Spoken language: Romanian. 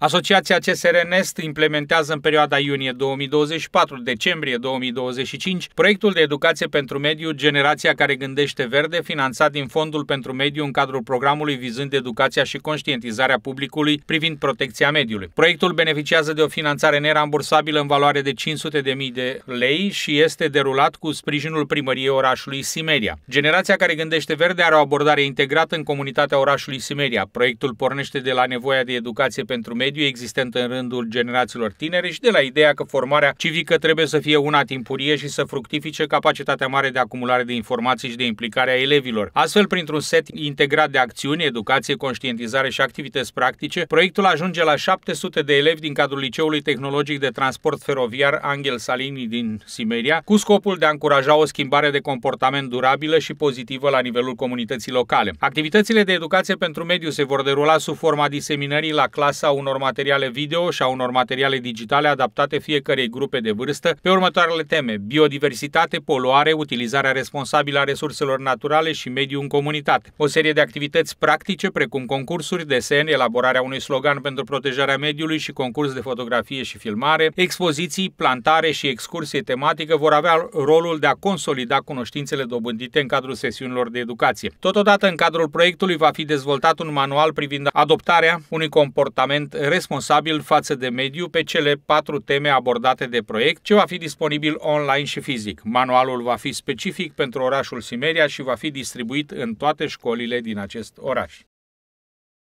Asociația CSR Nest implementează în perioada iunie 2024-decembrie 2025 proiectul de educație pentru mediu Generația care gândește verde, finanțat din Fondul pentru Mediu în cadrul programului vizând educația și conștientizarea publicului privind protecția mediului. Proiectul beneficiază de o finanțare nerambursabilă în valoare de 500.000 de lei și este derulat cu sprijinul primăriei orașului Simeria. Generația care gândește verde are o abordare integrată în comunitatea orașului Simeria. Proiectul pornește de la nevoia de educație pentru mediu mediu existent în rândul generațiilor tinere și de la ideea că formarea civică trebuie să fie una timpurie și să fructifice capacitatea mare de acumulare de informații și de implicare a elevilor. Astfel, printr-un set integrat de acțiuni, educație, conștientizare și activități practice, proiectul ajunge la 700 de elevi din cadrul Liceului Tehnologic de Transport Feroviar Angel Salini din Simeria, cu scopul de a încuraja o schimbare de comportament durabilă și pozitivă la nivelul comunității locale. Activitățile de educație pentru mediu se vor derula sub forma diseminării la clasa unor materiale video și a unor materiale digitale adaptate fiecarei grupe de vârstă pe următoarele teme: biodiversitate, poluare, utilizarea responsabilă a resurselor naturale și mediul în comunitate. O serie de activități practice precum concursuri, desen, elaborarea unui slogan pentru protejarea mediului și concurs de fotografie și filmare, expoziții, plantare și excursie tematică vor avea rolul de a consolida cunoștințele dobândite în cadrul sesiunilor de educație. Totodată, în cadrul proiectului va fi dezvoltat un manual privind adoptarea unui comportament responsabil față de mediu pe cele patru teme abordate de proiect, ce va fi disponibil online și fizic. Manualul va fi specific pentru orașul Simeria și va fi distribuit în toate școlile din acest oraș.